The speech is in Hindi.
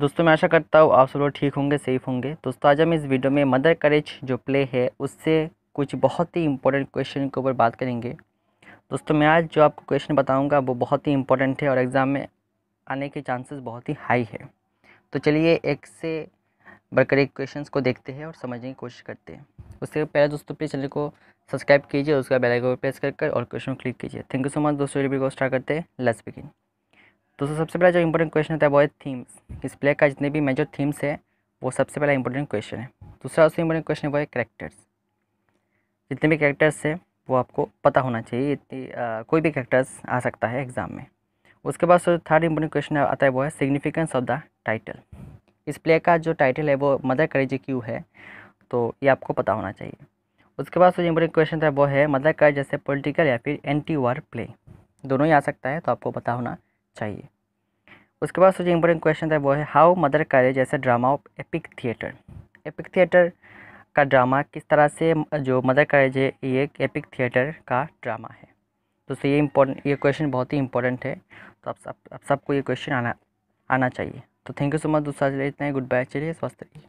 दोस्तों मैं आशा करता हूँ आप सब लोग ठीक होंगे सेफ होंगे दोस्तों आज हम इस वीडियो में मदर करेज जो प्ले है उससे कुछ बहुत ही इंपॉर्टेंट क्वेश्चन के ऊपर बात करेंगे दोस्तों मैं आज जो आपको क्वेश्चन बताऊंगा वो बहुत ही इंपॉर्टेंट है और एग्ज़ाम में आने के चांसेस बहुत ही हाई है तो चलिए एक से बढ़कर एक क्वेश्चन को देखते हैं और समझने की कोशिश करते हैं उससे पहले दोस्तों प्लीज़ चैनल को सब्सक्राइब कीजिए उसका बेलाइक प्रेस कर और क्वेश्चन क्लिक कीजिए थैंक यू सो मच दोस्तों वीडियो को स्टार्ट करते हैं लेट्स बिगिन तो सबसे पहला जो इंपॉर्टेंट क्वेश्चन होता है वो है थीम्स इस प्ले का जितने भी मेजर थीम्स है वो सबसे पहला इंपॉर्टेंट क्वेश्चन है दूसरा उससे इंपॉर्टेंट क्वेश्चन वो है करेक्टर्स जितने भी करेक्टर्स है वो आपको पता होना चाहिए इतनी आ, कोई भी करेक्टर्स आ सकता है एग्ज़ाम में उसके बाद जो थर्ड इम्पोर्टेंट क्वेश्चन आता है वो है सिग्निफिकेंस ऑफ द टाइटल इस प्ले का जो टाइटल है वो मदर करेजी क्यू है तो ये आपको पता होना चाहिए उसके बाद जो इम्पोर्टेंट क्वेश्चन था वो है मदर कर जैसे पॉलिटिकल या फिर एंटी वार प्ले दोनों ही आ सकता है तो आपको पता होना चाहिए उसके बाद जो इंपॉर्टेंट क्वेश्चन था वो है हाउ मदर कैरेज जैसे drama of epic theatre epic theatre का ड्रामा किस तरह से जो मदर कैरेज है ये एक एपिक थिएटर का ड्रामा है दोस्तों ये इम्पोर्टेंट ये क्वेश्चन बहुत ही इंपॉर्टेंट है तो आप सब आप सबको ये क्वेश्चन आना आना चाहिए तो थैंक यू सो मच दोस्तों इतना ही गुड बाय चलिए स्वस्थ रहिए